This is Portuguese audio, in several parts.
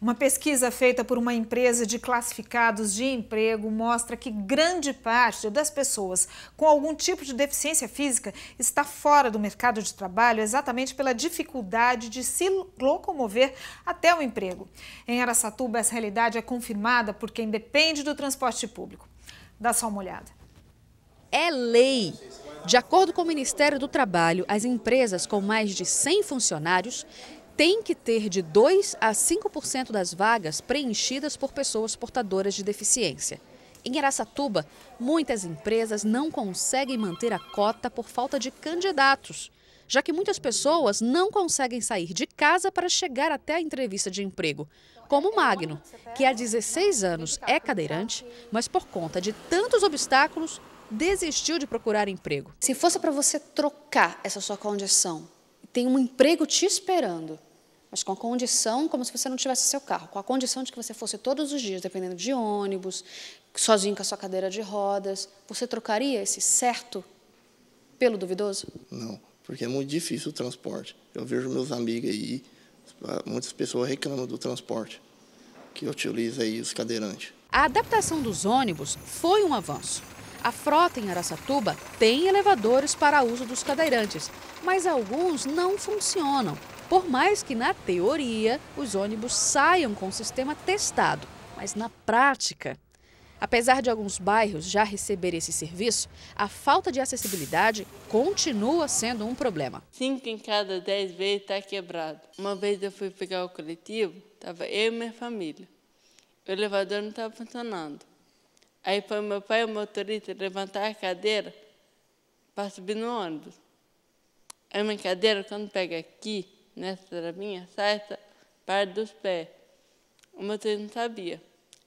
Uma pesquisa feita por uma empresa de classificados de emprego mostra que grande parte das pessoas com algum tipo de deficiência física está fora do mercado de trabalho exatamente pela dificuldade de se locomover até o emprego. Em Aracatuba, essa realidade é confirmada por quem depende do transporte público. Dá só uma olhada. É lei. De acordo com o Ministério do Trabalho, as empresas com mais de 100 funcionários tem que ter de 2 a 5% das vagas preenchidas por pessoas portadoras de deficiência. Em Araçatuba, muitas empresas não conseguem manter a cota por falta de candidatos, já que muitas pessoas não conseguem sair de casa para chegar até a entrevista de emprego, como o Magno, que há 16 anos é cadeirante, mas por conta de tantos obstáculos, desistiu de procurar emprego. Se fosse para você trocar essa sua condição, tem um emprego te esperando, mas com a condição, como se você não tivesse seu carro, com a condição de que você fosse todos os dias, dependendo de ônibus, sozinho com a sua cadeira de rodas, você trocaria esse certo pelo duvidoso? Não, porque é muito difícil o transporte. Eu vejo meus amigos aí, muitas pessoas reclamam do transporte que utiliza aí os cadeirantes. A adaptação dos ônibus foi um avanço. A frota em Araçatuba tem elevadores para uso dos cadeirantes, mas alguns não funcionam por mais que, na teoria, os ônibus saiam com o sistema testado, mas na prática. Apesar de alguns bairros já receberem esse serviço, a falta de acessibilidade continua sendo um problema. Cinco em cada dez vezes está quebrado. Uma vez eu fui pegar o coletivo, estava eu e minha família. O elevador não estava funcionando. Aí foi meu pai, o motorista, levantar a cadeira para subir no ônibus. Aí minha cadeira, quando pega aqui, nessa era minha certa parte dos pés. O meu não sabia.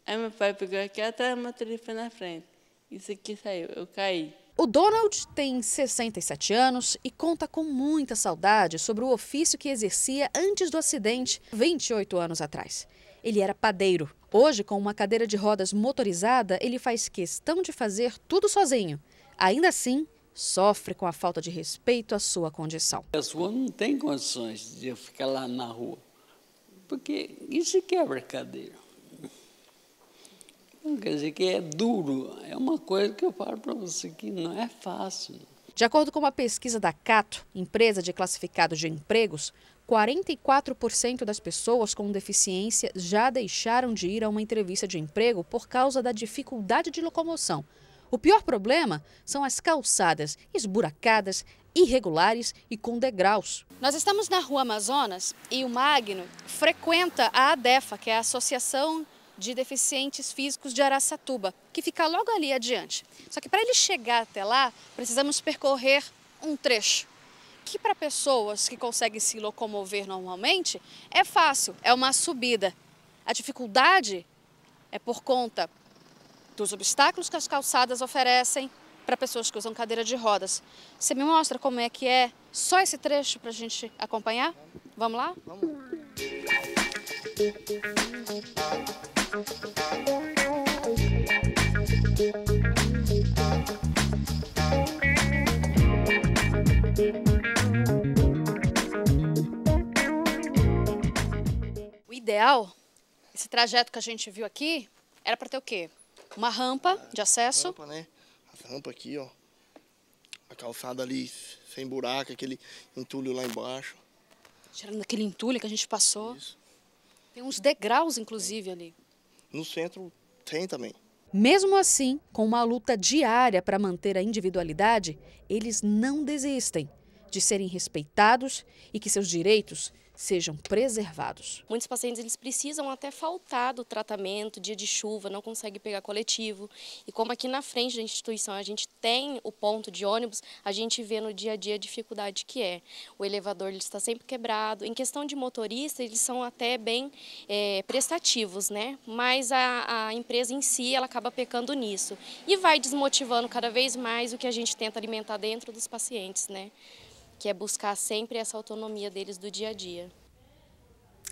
Aí meu pai pegou aqui atrás, o motorista foi na frente. Isso aqui saiu, eu caí. O Donald tem 67 anos e conta com muita saudade sobre o ofício que exercia antes do acidente, 28 anos atrás. Ele era padeiro. Hoje, com uma cadeira de rodas motorizada, ele faz questão de fazer tudo sozinho. Ainda assim, sofre com a falta de respeito à sua condição. A pessoa não tem condições de ficar lá na rua, porque isso é quebra a cadeira. quer dizer que é duro, é uma coisa que eu falo para você que não é fácil. De acordo com uma pesquisa da Cato, empresa de classificados de empregos, 44% das pessoas com deficiência já deixaram de ir a uma entrevista de emprego por causa da dificuldade de locomoção, o pior problema são as calçadas esburacadas, irregulares e com degraus. Nós estamos na Rua Amazonas e o Magno frequenta a ADEFA, que é a Associação de Deficientes Físicos de Araçatuba, que fica logo ali adiante. Só que para ele chegar até lá, precisamos percorrer um trecho que para pessoas que conseguem se locomover normalmente é fácil, é uma subida. A dificuldade é por conta dos obstáculos que as calçadas oferecem para pessoas que usam cadeira de rodas. Você me mostra como é que é só esse trecho para a gente acompanhar? Vamos lá? Vamos. O ideal, esse trajeto que a gente viu aqui, era para ter o quê? Uma rampa de acesso. Rampa, né? A rampa aqui, ó. A calçada ali sem buraco, aquele entulho lá embaixo. Tirando aquele entulho que a gente passou. Isso. Tem uns degraus, inclusive, ali. No centro tem também. Mesmo assim, com uma luta diária para manter a individualidade, eles não desistem de serem respeitados e que seus direitos sejam preservados. Muitos pacientes eles precisam até faltar do tratamento, dia de chuva, não consegue pegar coletivo. E como aqui na frente da instituição a gente tem o ponto de ônibus, a gente vê no dia a dia a dificuldade que é. O elevador ele está sempre quebrado. Em questão de motorista, eles são até bem é, prestativos, né? Mas a, a empresa em si ela acaba pecando nisso e vai desmotivando cada vez mais o que a gente tenta alimentar dentro dos pacientes, né? que é buscar sempre essa autonomia deles do dia a dia.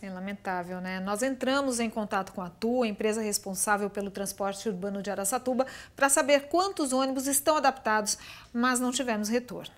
É lamentável, né? Nós entramos em contato com a TUA, empresa responsável pelo transporte urbano de Araçatuba, para saber quantos ônibus estão adaptados, mas não tivemos retorno.